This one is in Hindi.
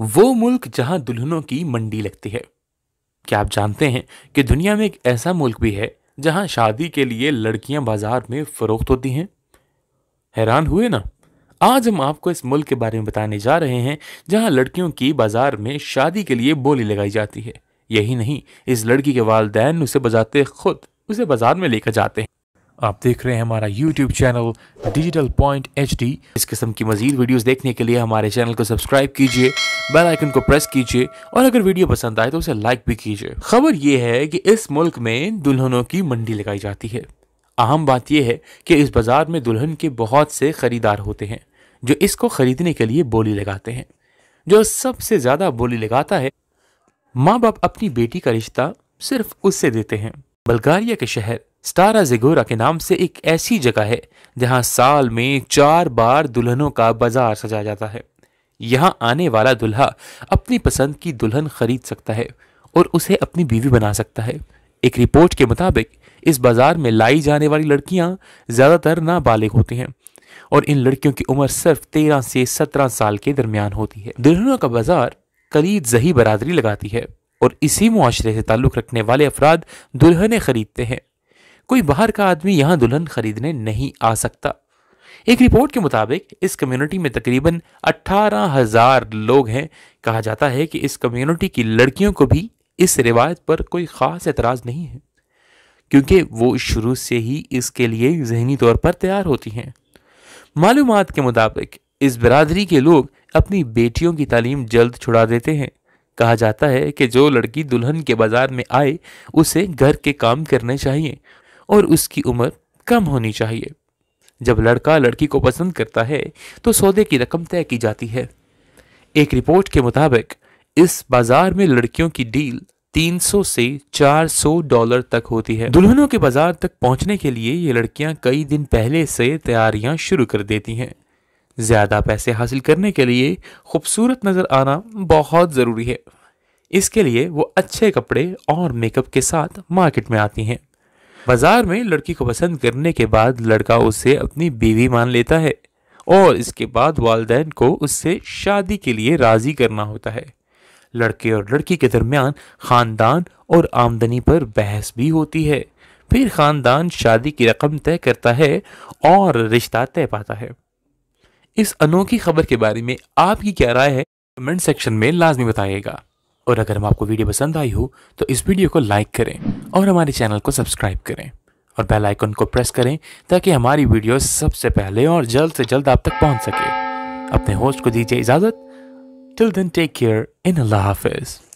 वो मुल्क जहां दुल्हनों की मंडी लगती है क्या आप जानते हैं कि दुनिया में एक ऐसा मुल्क भी है जहां शादी के लिए लड़कियां बाजार में फरोख्त होती हैं हैरान हुए ना आज हम आपको इस मुल्क के बारे में बताने जा रहे हैं जहां लड़कियों की बाजार में शादी के लिए बोली लगाई जाती है यही नहीं इस लड़की के वालदेन उसे बजाते खुद उसे बाजार में लेकर जाते हैं आप देख रहे हैं हमारा YouTube channel digital point H इस किस्म की मजीद वीडियोस देखने के लिए हमारे चैनल को सब्सक्राइब कीजिए बेल आइकन को प्रेस कीजिए और अगर वीडियो पसंद आए तो उसे लाइक भी कीजिए खबर यह है कि इस मुल्क में दुल्हनों की मंडी लगाई जाती है अहम बात यह है कि इस बाज़ार में दुल्हन के बहुत से ख़रीदार होते हैं जो इसको ख़रीदने के लिए बोली लगाते हैं जो सबसे ज़्यादा बोली लगाता है माँ बाप अपनी बेटी का रिश्ता सिर्फ उससे देते हैं बल्गारिया के शहर स्टारा जिगोरा के नाम से एक ऐसी जगह है जहां साल में चार बार दुल्हनों का बाजार सजाया जाता है यहाँ आने वाला दुल्हा अपनी पसंद की दुल्हन खरीद सकता है और उसे अपनी बीवी बना सकता है एक रिपोर्ट के मुताबिक इस बाजार में लाई जाने वाली लड़कियां ज़्यादातर नाबालिग होती हैं और इन लड़कियों की उम्र सिर्फ तेरह से सत्रह साल के दरमियान होती है दुल्हनों का बाजार करीद जही बरादरी लगाती है और इसी मुआरे से ताल्लुक़ रखने वाले अफराद दुल्हने खरीदते हैं कोई बाहर का आदमी यहाँ दुल्हन खरीदने नहीं आ सकता एक रिपोर्ट के मुताबिक इस कम्युनिटी में तकरीबन अट्ठारह हजार लोग हैं कहा जाता है कि इस कम्युनिटी की लड़कियों को भी इस रिवायत पर कोई ख़ास एतराज़ नहीं है क्योंकि वो शुरू से ही इसके लिए जहनी तौर पर तैयार होती हैं मालूम के मुताबिक इस बरदरी के लोग अपनी बेटियों की तालीम जल्द छुड़ा देते हैं कहा जाता है कि जो लड़की दुल्हन के बाज़ार में आए उसे घर के काम करने चाहिए और उसकी उम्र कम होनी चाहिए जब लड़का लड़की को पसंद करता है तो सौदे की रकम तय की जाती है एक रिपोर्ट के मुताबिक इस बाजार में लड़कियों की डील 300 से 400 डॉलर तक होती है दुल्हनों के बाजार तक पहुंचने के लिए ये लड़कियां कई दिन पहले से तैयारियां शुरू कर देती हैं ज्यादा पैसे हासिल करने के लिए खूबसूरत नजर आना बहुत ज़रूरी है इसके लिए वो अच्छे कपड़े और मेकअप के साथ मार्केट में आती हैं बाजार में लड़की को पसंद करने के बाद लड़का उसे अपनी बीवी मान लेता है और इसके बाद वालदेन को उससे शादी के लिए राज़ी करना होता है लड़के और लड़की के दरमियान ख़ानदान और आमदनी पर बहस भी होती है फिर ख़ानदान शादी की रकम तय करता है और रिश्ता तय पाता है इस अनोखी खबर के बारे में आपकी क्या राय है कमेंट सेक्शन में लाजमी बताइएगा और अगर हम आपको वीडियो पसंद आई हो तो इस वीडियो को लाइक करें और हमारे चैनल को सब्सक्राइब करें और बेल आइकन को प्रेस करें ताकि हमारी वीडियो सबसे पहले और जल्द से जल्द आप तक पहुंच सके अपने होस्ट को दीजिए इजाज़त टिल देन टेक केयर इन अल्लाह हाफिज़